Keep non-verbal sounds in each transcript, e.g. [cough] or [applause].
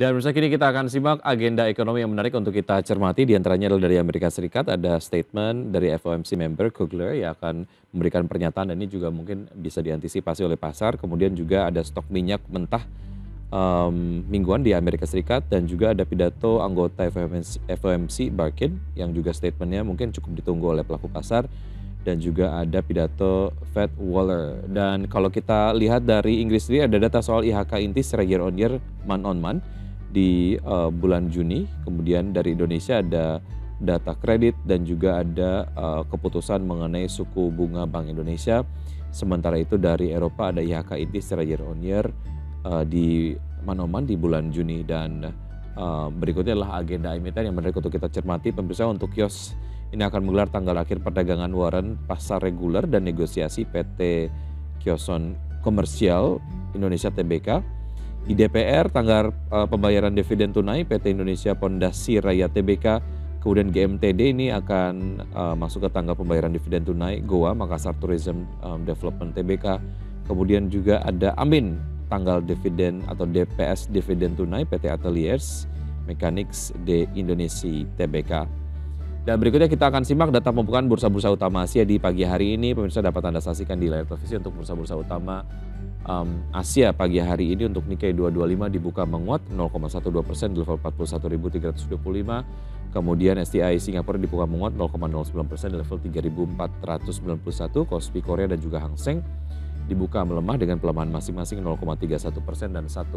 Dan misalnya kini kita akan simak agenda ekonomi yang menarik untuk kita cermati. Di antaranya adalah dari Amerika Serikat ada statement dari FOMC member Kugler yang akan memberikan pernyataan dan ini juga mungkin bisa diantisipasi oleh pasar. Kemudian juga ada stok minyak mentah um, mingguan di Amerika Serikat dan juga ada pidato anggota FOMC, FOMC Barkin yang juga statementnya mungkin cukup ditunggu oleh pelaku pasar dan juga ada pidato Fed Waller. Dan kalau kita lihat dari Inggris sendiri ada data soal IHK inti secara year on year, month on month di uh, bulan Juni. Kemudian dari Indonesia ada data kredit dan juga ada uh, keputusan mengenai suku bunga Bank Indonesia. Sementara itu dari Eropa ada IHK IT secara year on year uh, di Manoman di bulan Juni dan uh, berikutnya adalah agenda emiten yang menarik untuk kita cermati pemirsa untuk kios ini akan menggelar tanggal akhir perdagangan warren pasar reguler dan negosiasi PT Kioson Komersial Indonesia TBK di DPR, tanggar uh, pembayaran dividen tunai PT Indonesia Pondasi Raya TBK, kemudian GMTD ini akan uh, masuk ke tanggal pembayaran dividen tunai Goa Makassar Tourism um, Development TBK. Kemudian juga ada Amin tanggal dividen atau DPS dividen tunai PT Ateliers Mechanics di Indonesia TBK. Dan berikutnya kita akan simak data pembukaan bursa-bursa utama Asia di pagi hari ini. Pemirsa dapat Anda saksikan di layar televisi untuk bursa-bursa utama um, Asia pagi hari ini untuk Nikkei 225 dibuka menguat 0,12 persen di level 41.325. Kemudian STI Singapura dibuka menguat 0,09 persen di level 3.491. Kospi Korea dan juga Hang Seng dibuka melemah dengan pelemahan masing-masing 0,31 persen dan 1,6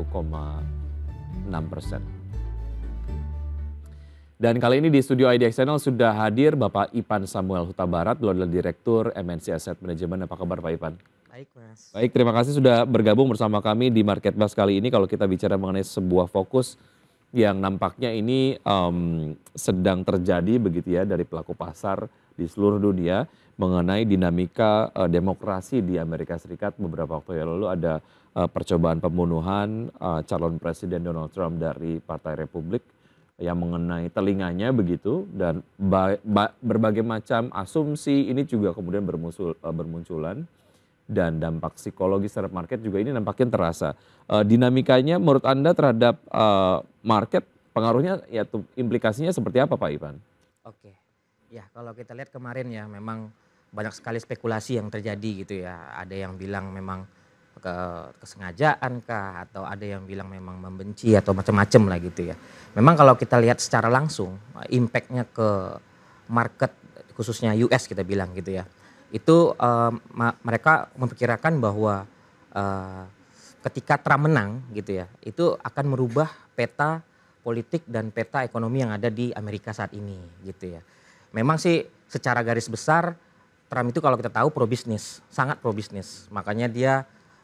persen. Dan kali ini di studio IDX Channel sudah hadir Bapak Ipan Samuel Huta Barat, beliau adalah Direktur MNC Asset Management. Apa kabar Pak Ipan? Baik Mas. Baik, terima kasih sudah bergabung bersama kami di Market Bus kali ini. Kalau kita bicara mengenai sebuah fokus yang nampaknya ini um, sedang terjadi begitu ya dari pelaku pasar di seluruh dunia mengenai dinamika uh, demokrasi di Amerika Serikat beberapa waktu yang lalu ada uh, percobaan pembunuhan uh, calon presiden Donald Trump dari Partai Republik yang mengenai telinganya begitu dan ba ba berbagai macam asumsi ini juga kemudian bermusul, eh, bermunculan dan dampak psikologi terhadap market juga ini nampaknya terasa. Uh, dinamikanya menurut Anda terhadap uh, market pengaruhnya yaitu implikasinya seperti apa Pak Ivan? Oke. Ya, kalau kita lihat kemarin ya memang banyak sekali spekulasi yang terjadi gitu ya. Ada yang bilang memang ke kesengajaan kah atau ada yang bilang memang membenci atau macam-macam lah gitu ya. Memang kalau kita lihat secara langsung impactnya ke market khususnya US kita bilang gitu ya. Itu uh, mereka memperkirakan bahwa uh, ketika Trump menang gitu ya, itu akan merubah peta politik dan peta ekonomi yang ada di Amerika saat ini gitu ya. Memang sih secara garis besar Trump itu kalau kita tahu pro bisnis, sangat pro bisnis. Makanya dia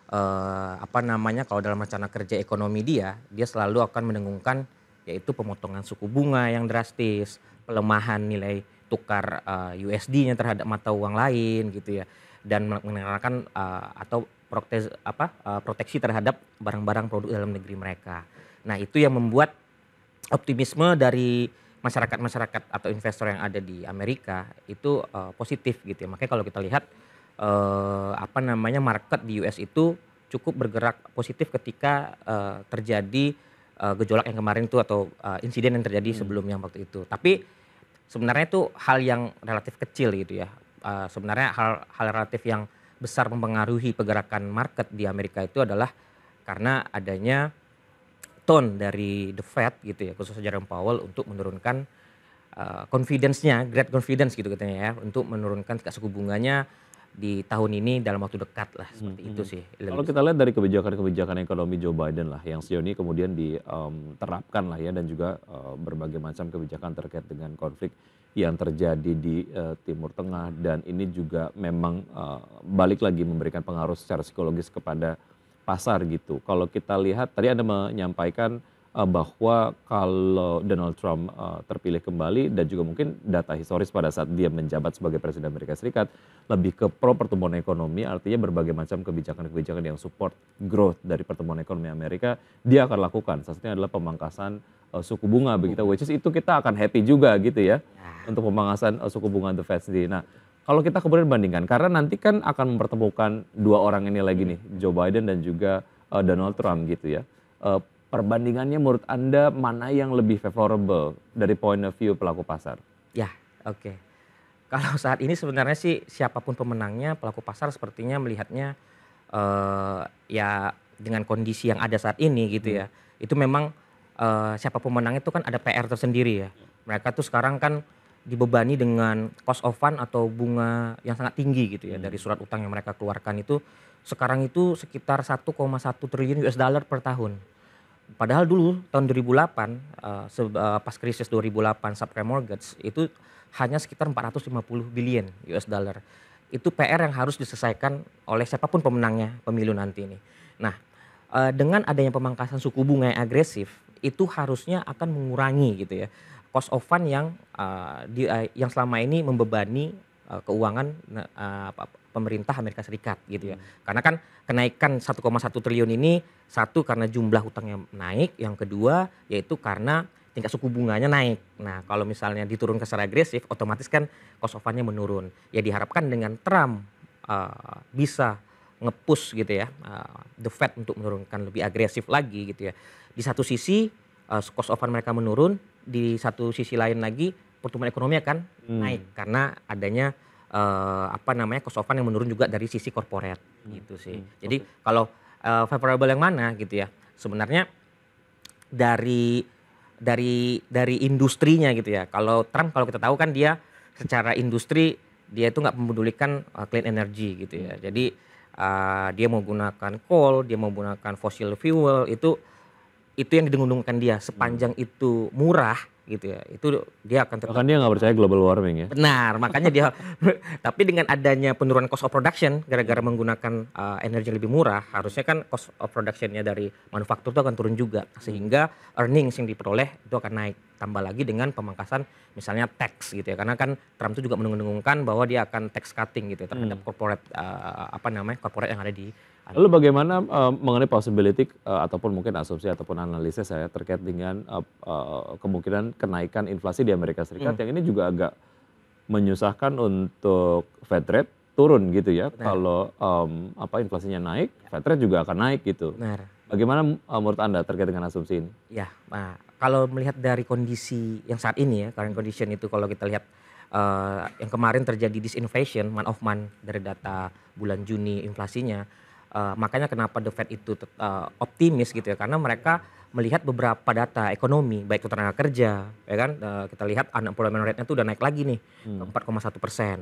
eh, apa namanya kalau dalam rencana kerja ekonomi dia, dia selalu akan mendengungkan yaitu pemotongan suku bunga yang drastis, pelemahan nilai tukar eh, USD-nya terhadap mata uang lain gitu ya dan menerapkan eh, atau protes, apa eh, proteksi terhadap barang-barang produk dalam negeri mereka. Nah, itu yang membuat optimisme dari masyarakat-masyarakat atau investor yang ada di Amerika itu uh, positif gitu ya. Makanya kalau kita lihat uh, apa namanya market di US itu cukup bergerak positif ketika uh, terjadi uh, gejolak yang kemarin itu atau uh, insiden yang terjadi hmm. sebelumnya waktu itu. Tapi sebenarnya itu hal yang relatif kecil gitu ya. Uh, sebenarnya hal hal relatif yang besar mempengaruhi pergerakan market di Amerika itu adalah karena adanya tone dari the Fed gitu ya khususnya Jerome Powell untuk menurunkan uh, confidence-nya, great confidence gitu katanya ya, untuk menurunkan tingkat suku bunganya di tahun ini dalam waktu dekat lah hmm, seperti hmm. itu hmm. sih. Kalau kita lihat dari kebijakan-kebijakan ekonomi Joe Biden lah yang sejauh ini kemudian diterapkan um, lah ya dan juga uh, berbagai macam kebijakan terkait dengan konflik yang terjadi di uh, Timur Tengah dan ini juga memang uh, balik lagi memberikan pengaruh secara psikologis kepada pasar gitu. Kalau kita lihat tadi Anda menyampaikan Eh, bahwa kalau Donald Trump eh, terpilih kembali dan juga mungkin data historis pada saat dia menjabat sebagai presiden Amerika Serikat lebih ke pro pertumbuhan ekonomi artinya berbagai macam kebijakan-kebijakan yang support growth dari pertumbuhan ekonomi Amerika dia akan lakukan salah satunya adalah pemangkasan eh, suku bunga begitu which is itu kita akan happy juga gitu ya nah. untuk pemangkasan suku bunga the Fed sendiri. Nah, kalau kita kemudian bandingkan karena nanti kan akan mempertemukan dua orang ini lagi nih Joe Biden dan juga Donald Trump gitu ya perbandingannya menurut Anda mana yang lebih favorable dari point of view pelaku pasar? Ya, oke. Okay. Kalau saat ini sebenarnya sih siapapun pemenangnya pelaku pasar sepertinya melihatnya uh, ya dengan kondisi yang ada saat ini gitu ya. Hmm. Itu memang uh, siapa pemenang itu kan ada PR tersendiri ya. Mereka tuh sekarang kan dibebani dengan cost of fund atau bunga yang sangat tinggi gitu ya hmm. dari surat utang yang mereka keluarkan itu sekarang itu sekitar 1,1 triliun US dollar per tahun padahal dulu tahun 2008 uh, eh, eh, pas krisis 2008 subprime mortgage itu hanya sekitar 450 billion US dollar. Itu PR yang harus diselesaikan oleh siapapun pemenangnya pemilu nanti ini. Nah, uh, dengan adanya pemangkasan suku bunga yang agresif itu harusnya akan mengurangi gitu ya cost of fund yang uh, di, uh, yang selama ini membebani uh, keuangan uh, pemerintah Amerika Serikat gitu ya. Hmm. Karena kan kenaikan 1,1 triliun ini satu karena jumlah hutangnya naik, yang kedua yaitu karena tingkat suku bunganya naik. Nah, kalau misalnya diturunkan secara agresif otomatis kan cost of nya menurun. Ya diharapkan dengan Trump uh, bisa ngepus gitu ya uh, the Fed untuk menurunkan lebih agresif lagi gitu ya. Di satu sisi uh, cost of fund mereka menurun, di satu sisi lain lagi pertumbuhan ekonomi akan hmm. naik karena adanya uh, apa namanya cost of fund yang menurun juga dari sisi korporat hmm. gitu sih. Hmm. Jadi okay. kalau uh, favorable yang mana gitu ya? Sebenarnya dari dari dari industrinya gitu ya. Kalau Trump kalau kita tahu kan dia secara industri dia itu nggak memedulikan uh, eh, clean energy gitu ya. Hmm. Jadi uh, dia mau gunakan coal, dia mau gunakan fossil fuel itu itu yang didengung-dengungkan dia sepanjang hmm. itu murah gitu ya itu dia akan terkena. Bahkan dia nggak percaya global warming ya. Benar, makanya dia. [laughs] tapi dengan adanya penurunan cost of production gara-gara menggunakan uh, energi lebih murah, harusnya kan cost of productionnya dari manufaktur itu akan turun juga sehingga earnings yang diperoleh itu akan naik. Tambah lagi dengan pemangkasan misalnya tax gitu ya, karena kan Trump itu juga mendengung bahwa dia akan tax cutting gitu ya, terhadap hmm. corporate uh, apa namanya corporate yang ada di Lalu bagaimana uh, mengenai possibility uh, ataupun mungkin asumsi ataupun analisis saya terkait dengan uh, uh, kemungkinan kenaikan inflasi di Amerika Serikat hmm. yang ini juga agak menyusahkan untuk Fed rate turun gitu ya. Benar. Kalau um, apa inflasinya naik, ya. Fed rate juga akan naik gitu. Benar. Bagaimana uh, menurut Anda terkait dengan asumsi ini? Ya, nah, kalau melihat dari kondisi yang saat ini ya, current condition itu kalau kita lihat uh, yang kemarin terjadi disinflation man of man dari data bulan Juni inflasinya Uh, makanya kenapa The Fed itu uh, optimis gitu ya karena mereka melihat beberapa data ekonomi baik itu tenaga kerja ya kan uh, kita lihat unemployment rate-nya itu udah naik lagi nih hmm. 4,1 persen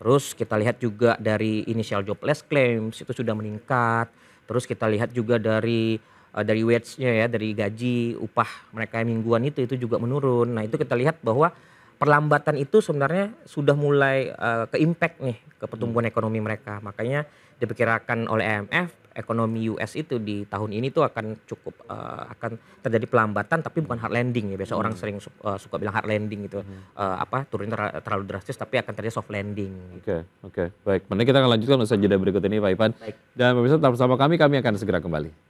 terus kita lihat juga dari initial jobless claims itu sudah meningkat terus kita lihat juga dari uh, dari wage-nya ya dari gaji upah mereka yang mingguan itu itu juga menurun nah itu kita lihat bahwa perlambatan itu sebenarnya sudah mulai uh, ke impact nih ke pertumbuhan hmm. ekonomi mereka makanya diperkirakan oleh IMF ekonomi US itu di tahun ini tuh akan cukup uh, akan terjadi pelambatan tapi bukan hard landing ya biasa hmm. orang sering uh, suka bilang hard landing gitu hmm. uh, apa turun ter terlalu drastis tapi akan terjadi soft landing. Oke okay, oke okay. baik. Nanti kita akan lanjutkan usaha jeda berikut ini Pak Ivan baik. dan pemirsa tetap bersama kami kami akan segera kembali.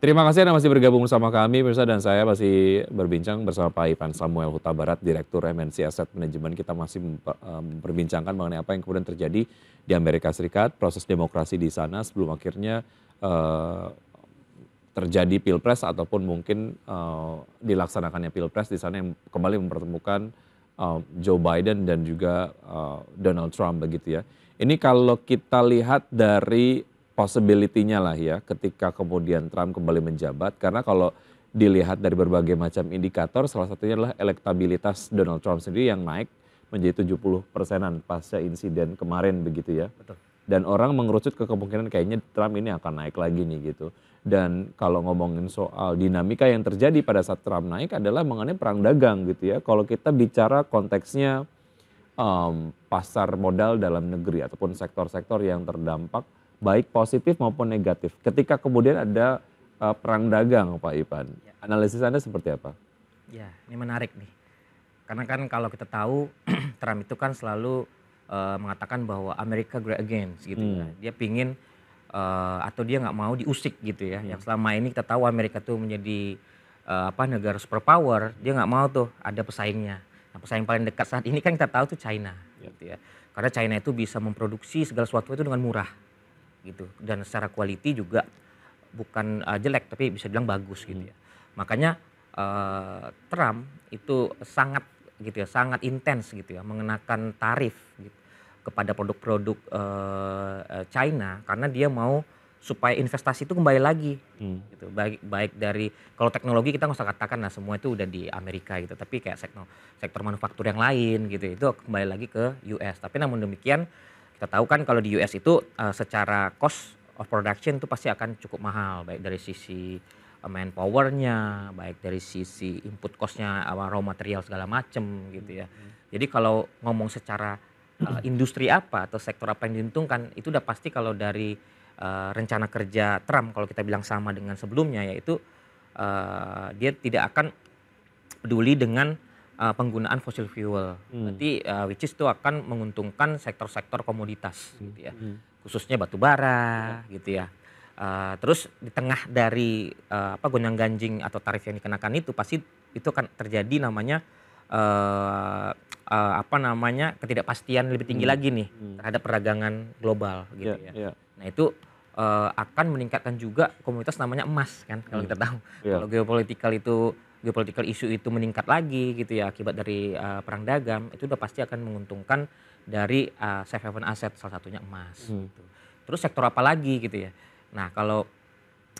Terima kasih Anda masih bergabung bersama kami, pemirsa dan saya masih berbincang bersama Pak Ivan Samuel Huta Barat, Direktur MNC Asset Management. Kita masih memperbincangkan mengenai apa yang kemudian terjadi di Amerika Serikat, proses demokrasi di sana sebelum akhirnya uh, terjadi pilpres ataupun mungkin uh, dilaksanakannya pilpres di sana yang kembali mempertemukan uh, Joe Biden dan juga Donald Trump begitu ya. Ini kalau kita lihat dari possibility-nya lah ya ketika kemudian Trump kembali menjabat karena kalau dilihat dari berbagai macam indikator salah satunya adalah elektabilitas Donald Trump sendiri yang naik menjadi 70 persenan pasca insiden kemarin begitu ya. Dan orang mengerucut ke kemungkinan kayaknya Trump ini akan naik lagi nih gitu. Dan kalau ngomongin soal dinamika yang terjadi pada saat Trump naik adalah mengenai perang dagang gitu ya. Kalau kita bicara konteksnya um, pasar modal dalam negeri ataupun sektor-sektor yang terdampak baik positif maupun negatif. Ketika kemudian ada uh, perang dagang, Pak Ipan, ya. analisis Anda seperti apa? Ya, ini menarik nih. Karena kan kalau kita tahu [clears throat] Trump itu kan selalu uh, mengatakan bahwa Amerika great again, gitu. Hmm. Dia pingin uh, atau dia nggak mau diusik gitu ya. Hmm. Yang selama ini kita tahu Amerika tuh menjadi uh, apa negara superpower, dia nggak mau tuh ada pesaingnya. Nah, pesaing paling dekat saat ini kan kita tahu tuh China, ya. gitu ya. Karena China itu bisa memproduksi segala sesuatu itu dengan murah gitu dan secara quality juga bukan uh, jelek tapi bisa bilang bagus gitu ya makanya uh, Trump itu sangat gitu ya sangat intens gitu ya mengenakan tarif gitu, kepada produk-produk uh, China karena dia mau supaya investasi itu kembali lagi hmm. gitu baik baik dari kalau teknologi kita nggak usah katakan lah semua itu udah di Amerika gitu tapi kayak sektor sektor manufaktur yang lain gitu ya, itu kembali lagi ke US tapi namun demikian kita tahu kan kalau di US itu uh, secara cost of production itu pasti akan cukup mahal baik dari sisi eh, manpowernya, baik dari sisi input costnya, raw material segala macam gitu ya. Hmm. Jadi kalau ngomong secara uh, industri apa atau sektor apa yang diuntungkan itu udah pasti kalau dari uh, rencana kerja Trump kalau kita bilang sama dengan sebelumnya yaitu uh, dia tidak akan peduli dengan uh, penggunaan fosil fuel. Hmm. Nanti uh, eh, which is itu akan menguntungkan sektor-sektor komoditas hmm. gitu ya. Hmm. Khususnya batu bara hmm. gitu ya. Uh, terus di tengah dari uh, apa gonjang-ganjing atau tarif yang dikenakan itu pasti itu akan terjadi namanya uh, uh, apa namanya ketidakpastian lebih tinggi hmm. lagi nih hmm. terhadap perdagangan global gitu yeah, ya. Yeah. Ya. Nah itu uh, akan meningkatkan juga komunitas namanya emas kan kalau hmm. kita tahu yeah. kalau geopolitikal itu geopolitical isu itu meningkat lagi gitu ya akibat dari uh, perang dagang itu udah pasti akan menguntungkan dari uh, safe haven aset salah satunya emas. Hmm. Gitu. Terus sektor apa lagi gitu ya? Nah kalau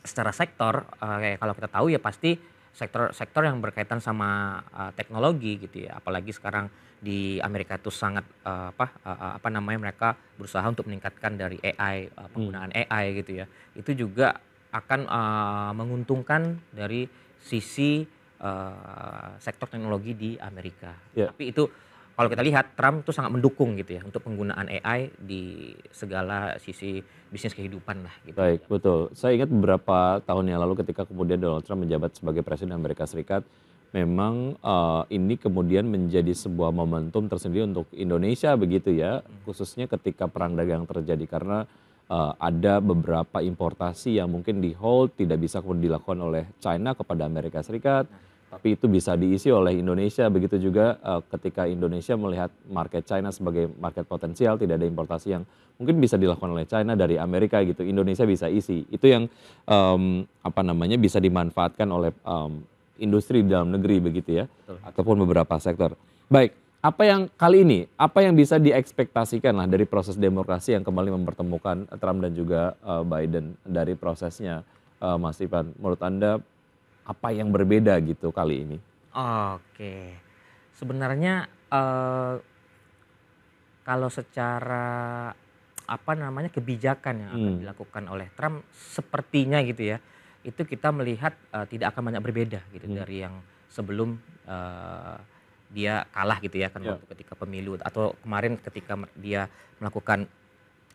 secara sektor uh, kayak kalau kita tahu ya pasti sektor-sektor yang berkaitan sama uh, teknologi gitu ya apalagi sekarang di Amerika itu sangat uh, apa uh, apa namanya mereka berusaha untuk meningkatkan dari AI uh, hmm. penggunaan hmm. AI gitu ya itu juga akan uh, menguntungkan dari sisi Eh, sektor teknologi di Amerika. Yeah. Tapi itu kalau kita lihat Trump tuh sangat mendukung gitu ya untuk penggunaan AI di segala sisi bisnis kehidupan lah gitu. Baik, betul. Saya ingat beberapa tahun yang lalu ketika kemudian Donald Trump menjabat sebagai presiden Amerika Serikat, memang uh, ini kemudian menjadi sebuah momentum tersendiri untuk Indonesia begitu ya, khususnya ketika perang dagang terjadi karena uh, ada beberapa importasi yang mungkin di hold tidak bisa kemudian dilakukan oleh China kepada Amerika Serikat tapi itu bisa diisi oleh Indonesia. Begitu juga uh, ketika Indonesia melihat market China sebagai market potensial, tidak ada importasi yang mungkin bisa dilakukan oleh China dari Amerika gitu. Indonesia bisa isi. Itu yang um, apa namanya bisa dimanfaatkan oleh um, industri dalam negeri begitu ya, Betul. ataupun beberapa sektor. Baik, apa yang kali ini, apa yang bisa diekspektasikan lah dari proses demokrasi yang kembali mempertemukan Trump dan juga uh, Biden dari prosesnya, uh, Mas Ivan? Menurut anda apa yang berbeda gitu kali ini? Oke, sebenarnya uh, kalau secara apa namanya kebijakan yang akan hmm. dilakukan oleh Trump sepertinya gitu ya itu kita melihat uh, tidak akan banyak berbeda gitu hmm. dari yang sebelum uh, dia kalah gitu ya kan yeah. waktu ketika pemilu atau kemarin ketika dia melakukan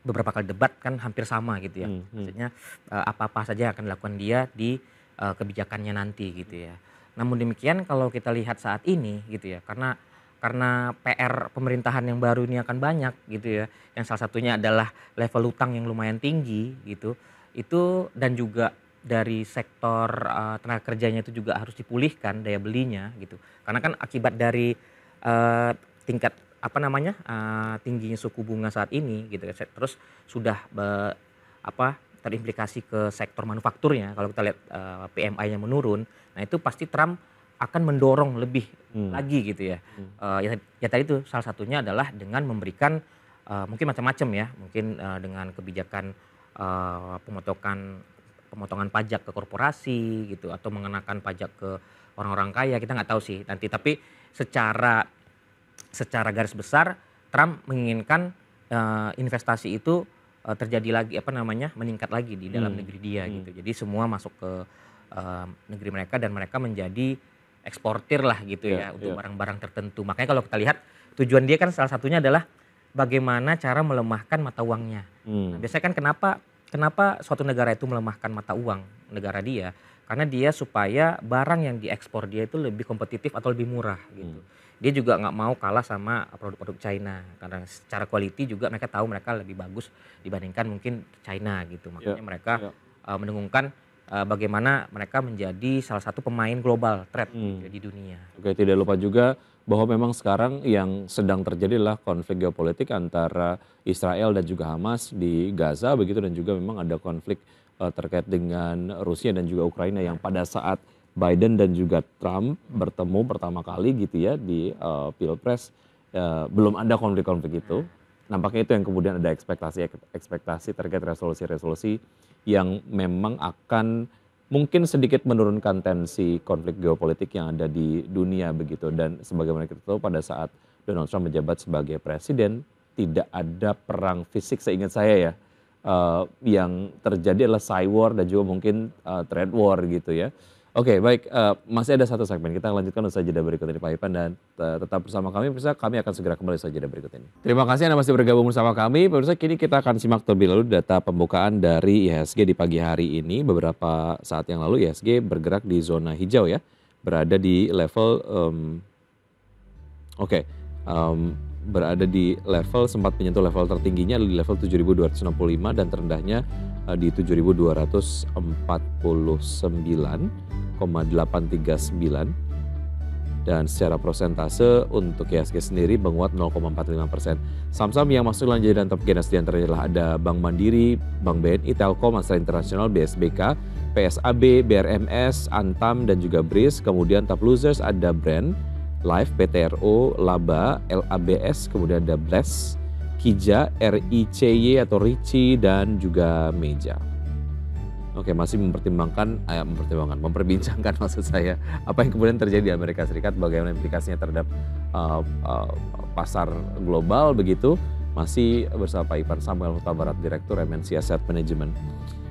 beberapa kali debat kan hampir sama gitu ya hmm. hmm. maksudnya uh, apa apa saja yang akan dilakukan dia di uh, kebijakannya nanti gitu ya. Namun demikian kalau kita lihat saat ini gitu ya karena karena PR pemerintahan yang baru ini akan banyak gitu ya. Yang salah satunya adalah level utang yang lumayan tinggi gitu. Itu dan juga dari sektor uh, tenaga kerjanya itu juga harus dipulihkan daya belinya gitu. Karena kan akibat dari uh, tingkat apa namanya uh, tingginya suku bunga saat ini gitu ya, terus sudah be, apa terimplikasi ke sektor manufakturnya, kalau kita lihat eh, PMI-nya menurun, nah itu pasti Trump akan mendorong lebih hmm. lagi gitu ya. Hmm. Eh, ya. Ya tadi itu salah satunya adalah dengan memberikan eh, mungkin macam-macam ya, mungkin dengan kebijakan pemotongan pemotongan pajak ke korporasi gitu atau mengenakan pajak ke orang-orang kaya kita nggak tahu sih nanti tapi secara secara garis besar Trump menginginkan uh, investasi itu uh, terjadi lagi apa namanya meningkat lagi di dalam hmm. negeri dia hmm. gitu. Jadi semua masuk ke uh, negeri mereka dan mereka menjadi eksportir lah gitu yeah, ya untuk barang iya. barang-barang tertentu. Makanya kalau kita lihat tujuan dia kan salah satunya adalah bagaimana cara melemahkan mata uangnya. Hmm. Nah, biasanya kan kenapa kenapa suatu negara itu melemahkan mata uang negara dia? Karena dia supaya barang yang diekspor dia itu lebih kompetitif atau lebih murah gitu. Hmm dia juga nggak mau kalah sama produk-produk China karena secara quality juga mereka tahu mereka lebih bagus dibandingkan mungkin China gitu makanya yeah. mereka yeah. Ya. Uh, mendengungkan uh, eh, bagaimana mereka menjadi salah satu pemain global trade hmm. Gitu ya, di dunia. Oke tidak lupa juga bahwa memang sekarang yang sedang terjadi adalah konflik geopolitik antara Israel dan juga Hamas di Gaza begitu dan juga memang ada konflik uh, terkait dengan Rusia dan juga Ukraina yang pada saat Biden dan juga Trump bertemu pertama kali gitu ya di uh, pilpres uh, belum ada konflik-konflik itu. Nampaknya itu yang kemudian ada ekspektasi ekspektasi terkait resolusi-resolusi yang memang akan mungkin sedikit menurunkan tensi konflik geopolitik yang ada di dunia begitu dan sebagaimana kita tahu pada saat Donald Trump menjabat sebagai presiden tidak ada perang fisik seingat saya ya uh, yang terjadi adalah cyber war dan juga mungkin uh, trade war gitu ya. Oke, okay, baik. Uh, masih ada satu segmen. Kita lanjutkan usaha jeda berikut ini Pak Ipan dan eh, tetap bersama kami. Pemirsa, kami akan segera kembali usaha jeda berikut ini. Terima kasih Anda masih bergabung bersama kami. Pemirsa, kini kita akan simak terlebih dahulu data pembukaan dari IHSG di pagi hari ini. Beberapa saat yang lalu IHSG bergerak di zona hijau ya. Berada di level um, oke. Okay, um, berada di level sempat menyentuh level tertingginya di level 7265 dan terendahnya uh, di 7249 0,839 dan secara persentase untuk IHSG sendiri menguat 0,45 persen. Saham-saham yang masuk dalam jajaran top gainers diantaranya adalah ada Bank Mandiri, Bank BNI, Telkom, Astra Internasional, BSBK, PSAB, BRMS, Antam, dan juga BRIS. Kemudian top losers ada Brand, Life, PTRO, Laba, LABS, kemudian ada Bless, Kija, RICY atau Ricci, dan juga Meja. Oke, masih mempertimbangkan, eh, mempertimbangkan, memperbincangkan [laughs] maksud saya apa yang kemudian terjadi di Amerika Serikat, bagaimana implikasinya terhadap uh, uh, pasar global begitu. Masih bersama Pak Ipan Samuel Huta Barat, Direktur MNC Asset Management.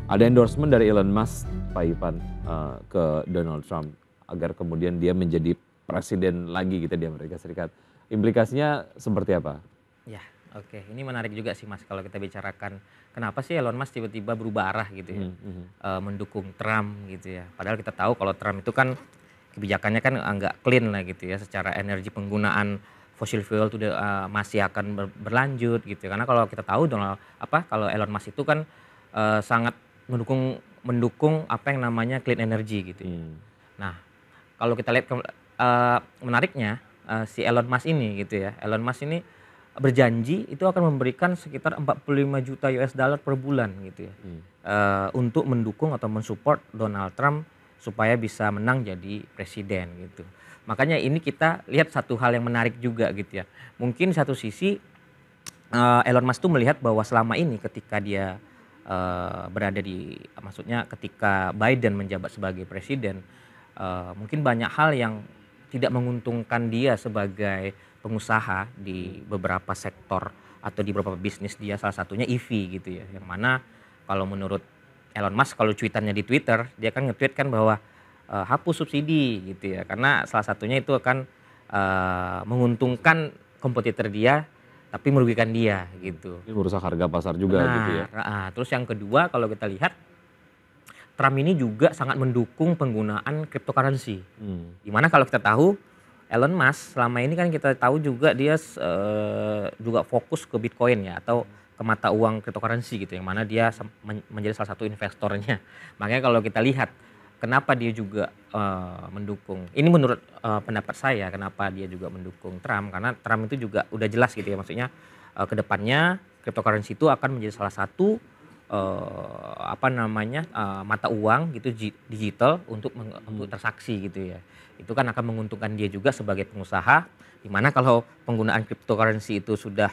Ada endorsement dari Elon Musk, Pak Ipan, uh, ke Donald Trump agar kemudian dia menjadi presiden lagi kita gitu di Amerika Serikat. Implikasinya seperti apa? Ya, oke. Ini menarik juga sih Mas kalau kita bicarakan kenapa sih Elon Musk tiba-tiba berubah arah gitu ya, mm -hmm. e, mendukung Trump gitu ya. Padahal kita tahu kalau Trump itu kan kebijakannya kan agak clean lah gitu ya, secara energi penggunaan fosil fuel itu uh, eh, masih akan ber, berlanjut gitu. Ya. Karena kalau kita tahu dong apa kalau Elon Musk itu kan uh, sangat mendukung mendukung apa yang namanya clean energy gitu. Mm. Nah, kalau kita lihat uh, menariknya uh, si Elon Musk ini gitu ya. Elon Musk ini berjanji itu akan memberikan sekitar 45 juta US dollar per bulan gitu ya hmm. uh, untuk mendukung atau mensupport Donald Trump supaya bisa menang jadi presiden gitu makanya ini kita lihat satu hal yang menarik juga gitu ya mungkin satu sisi uh, Elon Musk tuh melihat bahwa selama ini ketika dia uh, berada di maksudnya ketika Biden menjabat sebagai presiden uh, mungkin banyak hal yang tidak menguntungkan dia sebagai pengusaha di beberapa sektor atau di beberapa bisnis dia salah satunya EV gitu ya yang mana kalau menurut Elon Musk kalau cuitannya di Twitter dia kan nge-tweet kan bahwa e, hapus subsidi gitu ya karena salah satunya itu akan e, menguntungkan kompetitor dia tapi merugikan dia gitu. Ini merusak harga pasar juga nah, gitu ya. Nah, terus yang kedua kalau kita lihat Trump ini juga sangat mendukung penggunaan cryptocurrency. Hmm. Dimana kalau kita tahu Elon Musk selama ini kan kita tahu juga dia uh, juga fokus ke Bitcoin ya atau ke mata uang cryptocurrency gitu yang mana dia menjadi salah satu investornya. [laughs] Makanya kalau kita lihat kenapa dia juga uh, mendukung. Ini menurut uh, pendapat saya kenapa dia juga mendukung Trump karena Trump itu juga udah jelas gitu ya maksudnya uh, depannya cryptocurrency itu akan menjadi salah satu uh, apa namanya uh, mata uang gitu digital untuk meng, hmm. untuk transaksi gitu ya itu kan akan menguntungkan dia juga sebagai pengusaha dimana kalau penggunaan cryptocurrency itu sudah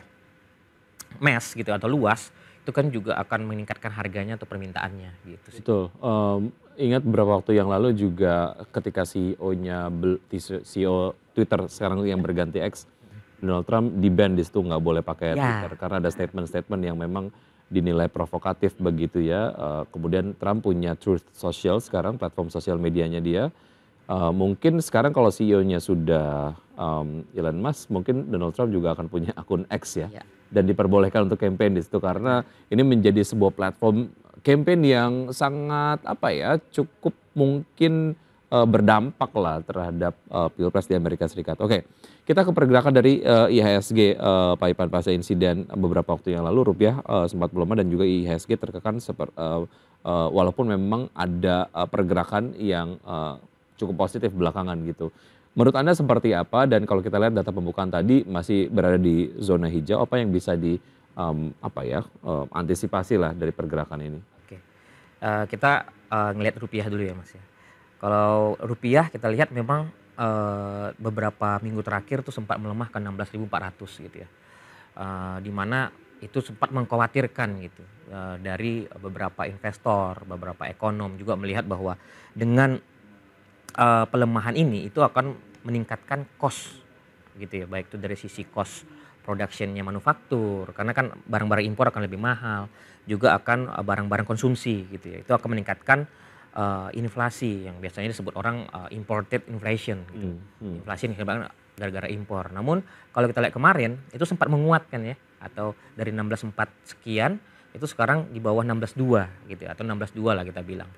mass gitu atau luas itu kan juga akan meningkatkan harganya atau permintaannya gitu sih. Betul. Um, ingat beberapa waktu yang lalu juga ketika CEO-nya CEO Twitter sekarang yang berganti X Donald Trump di ban di situ nggak boleh pakai ya. Twitter karena ada statement-statement yang memang dinilai provokatif begitu ya. Uh, kemudian Trump punya Truth Social sekarang platform sosial medianya dia. Uh, mungkin sekarang kalau CEO-nya sudah um, Elon Musk, mungkin Donald Trump juga akan punya akun X ya. Yeah. Dan diperbolehkan untuk campaign di situ karena ini menjadi sebuah platform campaign yang sangat apa ya, cukup mungkin uh, berdampak lah terhadap uh, pilpres di Amerika Serikat. Oke, okay. kita ke pergerakan dari uh, eh, IHSG uh, Pak Ipan pasca insiden beberapa waktu yang lalu rupiah uh, sempat melemah dan juga IHSG terkekan seper, uh, uh, walaupun memang ada uh, pergerakan yang uh, cukup positif belakangan gitu. Menurut Anda seperti apa dan kalau kita lihat data pembukaan tadi masih berada di zona hijau apa yang bisa di um, apa ya um, antisipasi lah dari pergerakan ini? Oke, uh, kita uh, ngelihat rupiah dulu ya Mas ya kalau rupiah kita lihat memang e, beberapa minggu terakhir tuh sempat melemah ke 16.400 gitu ya. E, eh, dimana itu sempat mengkhawatirkan gitu e, dari beberapa investor, beberapa ekonom juga melihat bahwa dengan e, pelemahan ini itu akan meningkatkan cost gitu ya baik itu dari sisi cost productionnya manufaktur karena kan barang-barang impor akan lebih mahal juga akan barang-barang konsumsi gitu ya itu akan meningkatkan uh, inflasi yang biasanya disebut orang uh, imported inflation gitu. Hmm, hmm. Inflasi yang disebabkan gara-gara impor. Namun kalau kita lihat kemarin itu sempat menguatkan ya atau dari 16.4 sekian itu sekarang di bawah 16.2 gitu atau 16.2 lah kita bilang.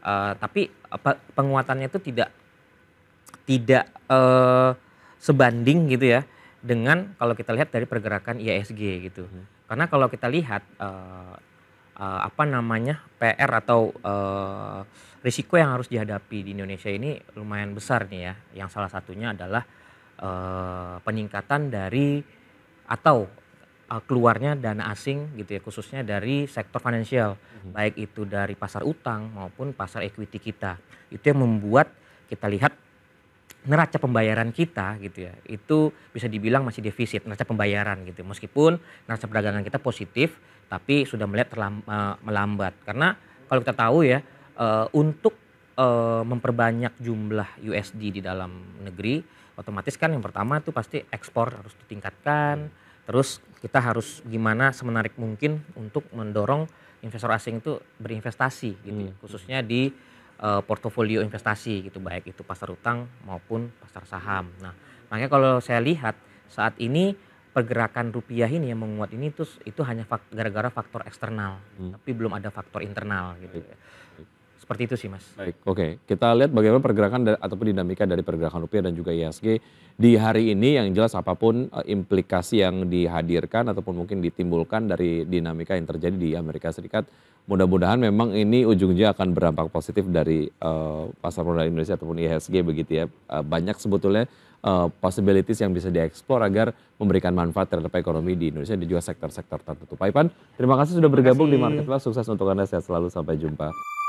Uh, tapi apa, penguatannya itu tidak tidak uh, sebanding gitu ya dengan kalau kita lihat dari pergerakan IASG gitu. Hmm. Karena kalau kita lihat uh, uh, apa namanya PR atau uh, risiko yang harus dihadapi di Indonesia ini lumayan besar nih ya. Yang salah satunya adalah uh, peningkatan dari atau uh, keluarnya dana asing gitu ya khususnya dari sektor finansial hmm. baik itu dari pasar utang maupun pasar equity kita. Itu yang membuat kita lihat neraca pembayaran kita gitu ya itu bisa dibilang masih defisit neraca pembayaran gitu meskipun neraca perdagangan kita positif tapi sudah melihat terlam, eh, melambat karena kalau kita tahu ya eh, untuk eh, memperbanyak jumlah USD di dalam negeri otomatis kan yang pertama itu pasti ekspor harus ditingkatkan terus kita harus gimana semenarik mungkin untuk mendorong investor asing itu berinvestasi gitu ya. hmm. khususnya di uh, portofolio investasi gitu baik itu pasar utang maupun pasar saham nah makanya kalau saya lihat saat ini pergerakan rupiah ini yang menguat ini terus itu hanya gara gara-gara faktor eksternal, hmm. tapi belum ada faktor internal gitu. Baik. Ya. Seperti itu sih mas. Baik, oke. Okay. Kita lihat bagaimana pergerakan da- ataupun dinamika dari pergerakan rupiah dan juga IHSG di hari ini yang jelas apapun eh, implikasi yang dihadirkan ataupun mungkin ditimbulkan dari dinamika yang terjadi di Amerika Serikat, mudah-mudahan memang ini ujungnya akan berdampak positif dari uh, pasar modal Indonesia ataupun IHSG begitu ya. Uh, banyak sebetulnya uh, possibilities yang bisa dieksplor agar memberikan manfaat terhadap ekonomi di Indonesia dan juga sektor-sektor tertentu. Pak Ipan, terima kasih sudah bergabung kasih. di Market Plus. Sukses untuk Anda, sehat selalu. Sampai jumpa.